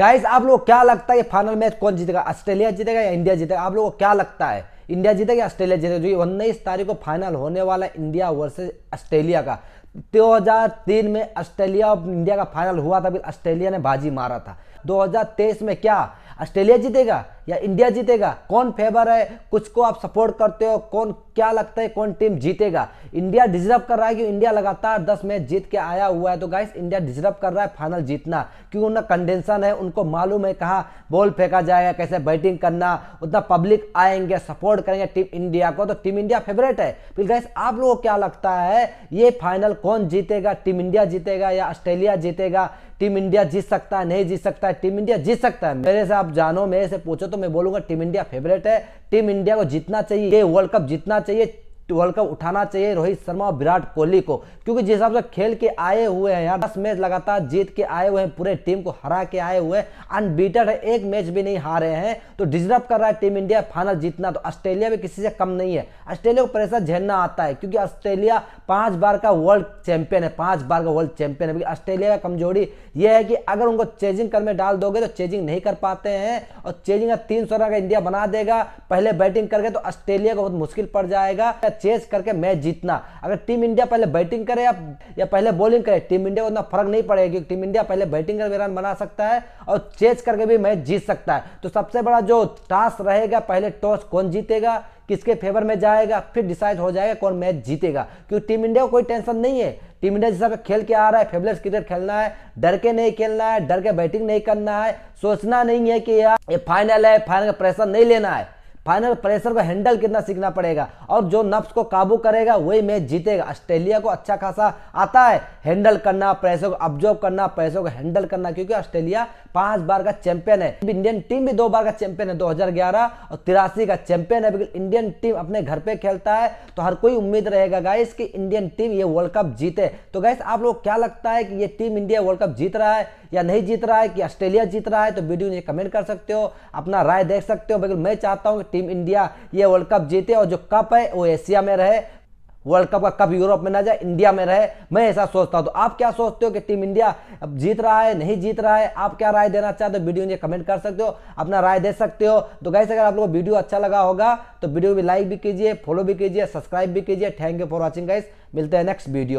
guys आप लोग क्या लगता है फाइनल मैच कौन जीतेगा ऑस्ट्रेलिया जीतेगा या इंडिया जीतेगा आप लोग को क्या लगता है इंडिया जीतेगा ऑस्ट्रेलिया जीतेगा जो उन्नीस तारीख को फाइनल होने वाला इंडिया वर्सेज ऑस्ट्रेलिया का 2003 में ऑस्ट्रेलिया और इंडिया का फाइनल हुआ था फिर ऑस्ट्रेलिया ने बाजी मारा था 2023 में क्या ऑस्ट्रेलिया जीतेगा या इंडिया जीतेगा कौन फेवर है कुछ को आप सपोर्ट करते हो कौन क्या लगता है कौन टीम जीतेगा इंडिया डिजर्व कर रहा है कि इंडिया लगातार 10 मैच जीत के आया हुआ है तो गाइस इंडिया डिजर्व कर रहा है फाइनल जीतना क्योंकि उनका कंडेंशन है उनको मालूम है कहाँ बॉल फेंका जाएगा कैसे बैटिंग करना उतना पब्लिक आएंगे सपोर्ट करेंगे टीम इंडिया को तो टीम इंडिया फेवरेट है फिर गाइस आप लोगों को क्या लगता है ये फाइनल कौन जीतेगा टीम इंडिया जीतेगा या ऑस्ट्रेलिया जीतेगा टीम इंडिया जीत सकता है नहीं जीत सकता है टीम इंडिया जीत सकता है मेरे हिसाब जानो मेरे से पूछो तो मैं बोलूंगा टीम इंडिया फेवरेट है टीम इंडिया को जीतना चाहिए ये वर्ल्ड कप जीतना चाहिए वर्ल्ड कप उठाना चाहिए रोहित शर्मा और विराट कोहली को क्योंकि जिस हिसाब से खेल के आए हुए हैं यार दस मैच लगातार जीत के आए हुए हैं पूरे टीम को हरा के आए हुए हैं अनबीटेड है एक मैच भी नहीं हारे हैं तो डिजर्व कर रहा है टीम इंडिया फाइनल जीतना तो ऑस्ट्रेलिया भी किसी से कम नहीं है ऑस्ट्रेलिया को प्रेशर झेलना आता है क्योंकि ऑस्ट्रेलिया पाँच बार का वर्ल्ड चैंपियन है पाँच बार का वर्ल्ड चैंपियन है ऑस्ट्रेलिया का कमजोरी यह है कि अगर उनको चेजिंग कर में डाल दोगे तो चेजिंग नहीं कर पाते हैं और चेजिंग तीन सौ रन का इंडिया बना देगा पहले बैटिंग करके तो ऑस्ट्रेलिया को बहुत मुश्किल पड़ जाएगा चेस करके मैच जीतना अगर टीम इंडिया पहले बैटिंग करे या, या पहले बॉलिंग करे टीम इंडिया को उतना फर्क नहीं पड़ेगा क्योंकि टीम इंडिया पहले बैटिंग करके रन बना सकता है और चेस करके भी मैच जीत सकता है तो सबसे बड़ा जो टास्क रहेगा पहले टॉस कौन जीतेगा किसके फेवर में जाएगा फिर डिसाइड हो जाएगा कौन मैच जीतेगा क्योंकि टीम इंडिया को कोई टेंशन नहीं है टीम इंडिया जैसा खेल के आ रहा है फेवरेट क्रिकेट खेलना है डर के नहीं खेलना है डर के बैटिंग नहीं करना है सोचना नहीं है कि यार ये फाइनल है फाइनल का प्रेशर नहीं लेना है फाइनल प्रेशर को हैंडल कितना सीखना पड़ेगा और जो नफ्स को काबू करेगा वही मैच जीतेगा ऑस्ट्रेलिया को अच्छा खासा आता है हैंडल करना प्रेशर को ऑब्जॉर्व करना प्रेशर को हैंडल करना क्योंकि ऑस्ट्रेलिया पांच बार का चैंपियन है इंडियन टीम भी दो बार का चैंपियन है 2011 और तिरासी का चैंपियन है इंडियन टीम अपने घर पे खेलता है तो हर कोई उम्मीद रहेगा गाइस कि इंडियन टीम ये वर्ल्ड कप जीते तो गाइस आप लोग क्या लगता है कि ये टीम इंडिया वर्ल्ड कप जीत रहा है या नहीं जीत रहा है कि ऑस्ट्रेलिया जीत रहा है तो वीडियो नीचे कमेंट कर सकते हो अपना राय देख सकते हो बिल्कुल मैं चाहता हूँ कि टीम इंडिया ये वर्ल्ड कप जीते और जो कप है वो एशिया में रहे वर्ल्ड कप का कप यूरोप में ना जाए इंडिया में रहे मैं ऐसा सोचता हूँ तो आप क्या सोचते हो कि टीम इंडिया अब जीत रहा है नहीं जीत रहा है आप क्या राय देना चाहते हो वीडियो नीचे कमेंट कर सकते हो अपना राय दे सकते हो तो गाइस अगर आप लोगों को वीडियो अच्छा लगा होगा तो वीडियो भी लाइक भी कीजिए फॉलो भी कीजिए सब्सक्राइब भी कीजिए thank you for watching guys मिलते हैं नेक्स्ट वीडियो